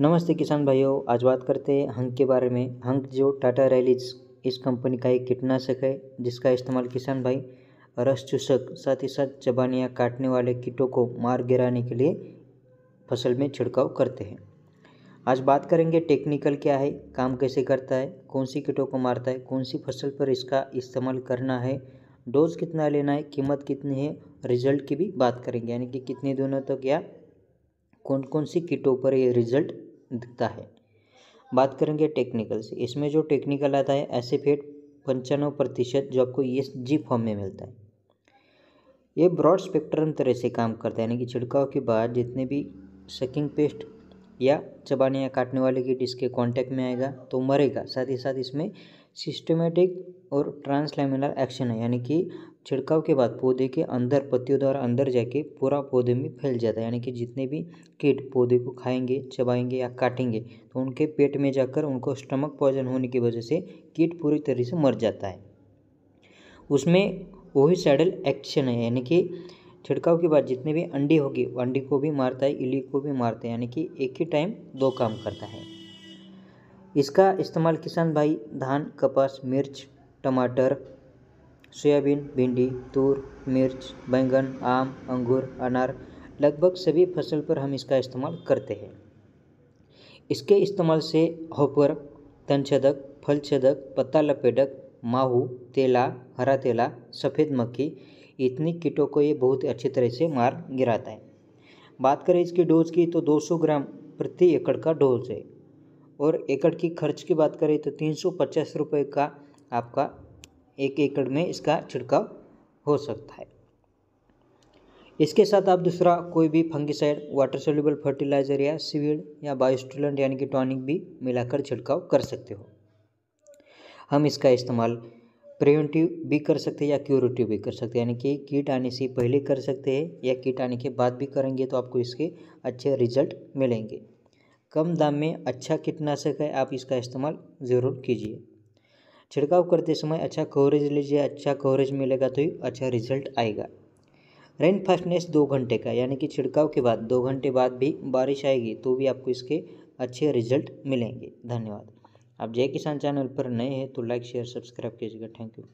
नमस्ते किसान भाइयों आज बात करते हैं हंक के बारे में हंक जो टाटा रैलीज इस कंपनी का एक कीटनाशक है जिसका इस्तेमाल किसान भाई रस चूसक साथ ही साथ चबानियाँ काटने वाले कीटों को मार गिराने के लिए फसल में छिड़काव करते हैं आज बात करेंगे टेक्निकल क्या है काम कैसे करता है कौन सी कीटों को मारता है कौन सी फसल पर इसका इस्तेमाल करना है डोज कितना लेना है कीमत कितनी है रिजल्ट की भी बात करेंगे यानी कि कितने दिनों तक तो या कौन कौन सी कीटों पर ये रिजल्ट दिखता है बात करेंगे टेक्निकल से इसमें जो टेक्निकल आता है फेट पंचानवे प्रतिशत जो आपको ये जी फॉर्म में मिलता है ये ब्रॉड स्पेक्ट्रम तरह से काम करता है यानी कि छिड़काव के बाद जितने भी सकिंग पेस्ट या चबाने या काटने वाले डिस्क के कांटेक्ट में आएगा तो मरेगा साथ ही साथ इसमें सिस्टमेटिक और ट्रांसलेमिनल एक्शन है यानी कि छिड़काव के बाद पौधे के अंदर पत्तियों द्वारा अंदर जाके पूरा पौधे में फैल जाता है यानी कि जितने भी कीट पौधे को खाएंगे चबाएंगे या काटेंगे तो उनके पेट में जाकर उनको स्टमक पॉइजन होने की वजह से कीट पूरी तरह से मर जाता है उसमें वही सैडल एक्शन है यानी कि छिड़काव के बाद जितने भी अंडे होगी अंडे को भी मारता है इली को भी मारता है यानी कि एक ही टाइम दो काम करता है इसका इस्तेमाल किसान भाई धान कपास मिर्च टमाटर सोयाबीन भिंडी तूर मिर्च बैंगन आम अंगूर अनार लगभग सभी फसल पर हम इसका इस्तेमाल करते हैं इसके इस्तेमाल से होपर तनछेदक छेदक पत्ता लपेटक माहू तेला हरा तेला सफ़ेद मक्खी इतनी कीटों को ये बहुत अच्छी तरह से मार गिराता है बात करें इसकी डोज की तो 200 ग्राम प्रति एकड़ का डोज है और एकड़ की खर्च की बात करें तो तीन सौ पचास रुपये का आपका एक एकड़ में इसका छिड़काव हो सकता है इसके साथ आप दूसरा कोई भी फंगिसाइड वाटर सोल्यूबल फर्टिलाइजर या सीविड या बायोस्टूलेंट यानी कि टॉनिक भी मिलाकर छिड़काव कर सकते हो हम इसका इस्तेमाल प्रिवेंटिव भी कर सकते हैं या क्यूरेटिव भी कर सकते हैं यानी कि कीट आने से पहले कर सकते हैं या कीट आने के बाद भी करेंगे तो आपको इसके अच्छे रिजल्ट मिलेंगे कम दाम में अच्छा कीटनाशक है आप इसका इस्तेमाल ज़रूर कीजिए छिड़काव करते समय अच्छा कवरेज लीजिए अच्छा कवरेज मिलेगा तो ही अच्छा रिजल्ट आएगा रेन फास्टनेस दो घंटे का यानी कि छिड़काव के बाद दो घंटे बाद भी बारिश आएगी तो भी आपको इसके अच्छे रिजल्ट मिलेंगे धन्यवाद आप जय किसान चैनल पर नए हैं तो लाइक शेयर सब्सक्राइब कीजिएगा थैंक यू